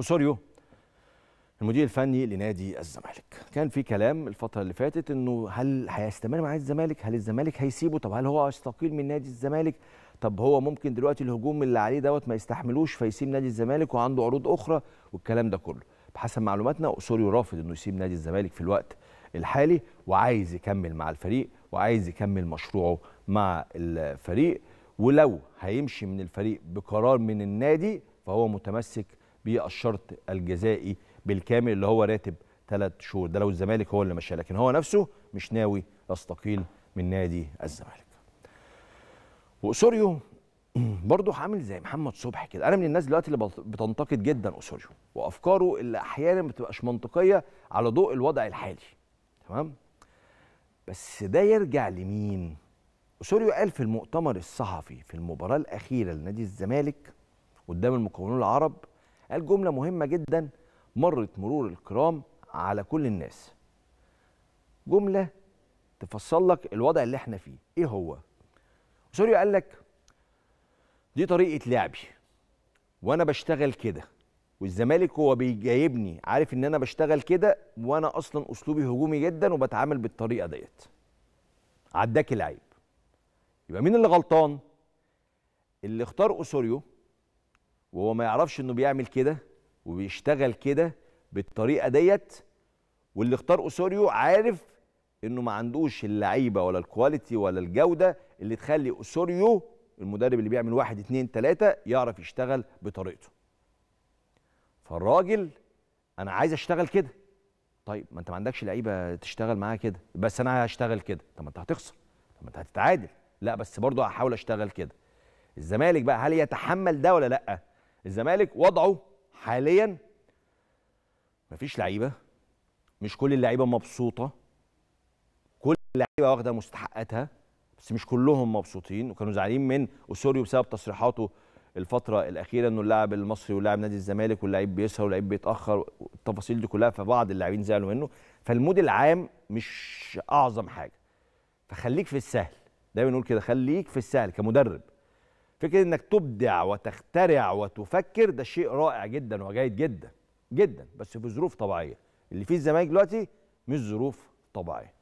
أوسوريو المدير الفني لنادي الزمالك كان في كلام الفتره اللي فاتت انه هل هيستمر مع الزمالك هل الزمالك هيسيبه طب هل هو هيستقيل من نادي الزمالك طب هو ممكن دلوقتي الهجوم اللي عليه دوت ما يستحملوش فيسيب نادي الزمالك وعنده عروض اخرى والكلام ده كله بحسب معلوماتنا اوسوريو رافض انه يسيب نادي الزمالك في الوقت الحالي وعايز يكمل مع الفريق وعايز يكمل مشروعه مع الفريق ولو هيمشي من الفريق بقرار من النادي فهو متمسك بالشرط الجزائي بالكامل اللي هو راتب ثلاث شهور ده لو الزمالك هو اللي مشاه لكن هو نفسه مش ناوي يستقيل من نادي الزمالك واسوريو برضه عامل زي محمد صبحي كده انا من الناس دلوقتي اللي بتنتقد جدا اسوريو وافكاره اللي احيانا ما بتبقاش منطقيه على ضوء الوضع الحالي تمام بس ده يرجع لمين اسوريو قال في المؤتمر الصحفي في المباراه الاخيره لنادي الزمالك قدام المكونون العرب قال جملة مهمة جدا مرت مرور الكرام على كل الناس جملة تفصل لك الوضع اللي احنا فيه ايه هو سوريا قال لك دي طريقة لعبي وانا بشتغل كده والزمالك هو بيجايبني عارف ان انا بشتغل كده وانا اصلا اسلوبي هجومي جدا وبتعامل بالطريقه ديت عداك العيب يبقى مين اللي غلطان اللي اختار اسوريو وهو ما يعرفش انه بيعمل كده وبيشتغل كده بالطريقه ديت واللي اختار اوسوريو عارف انه ما عندوش اللعيبه ولا الكواليتي ولا الجوده اللي تخلي اوسوريو المدرب اللي بيعمل واحد اتنين تلاته يعرف يشتغل بطريقته. فالراجل انا عايز اشتغل كده. طيب ما انت ما عندكش لعيبه تشتغل معاها كده بس انا هشتغل كده طب ما انت هتخسر طب ما انت هتتعادل لا بس برضه هحاول اشتغل كده. الزمالك بقى هل يتحمل ده ولا لا؟ الزمالك وضعه حاليا مفيش لعيبه مش كل اللعيبه مبسوطه كل اللعيبه واخده مستحقاتها بس مش كلهم مبسوطين وكانوا زعلانين من اسوريو بسبب تصريحاته الفتره الاخيره انه اللاعب المصري ولاعب نادي الزمالك واللعيب بيسهر واللعيب بيتاخر التفاصيل دي كلها فبعض اللاعبين زعلوا منه فالمود العام مش اعظم حاجه فخليك في السهل دايما نقول كده خليك في السهل كمدرب فكره انك تبدع وتخترع وتفكر ده شيء رائع جدا وجيد جدا جدا بس في ظروف طبيعيه اللي فيه الزمالك دلوقتي مش ظروف طبيعيه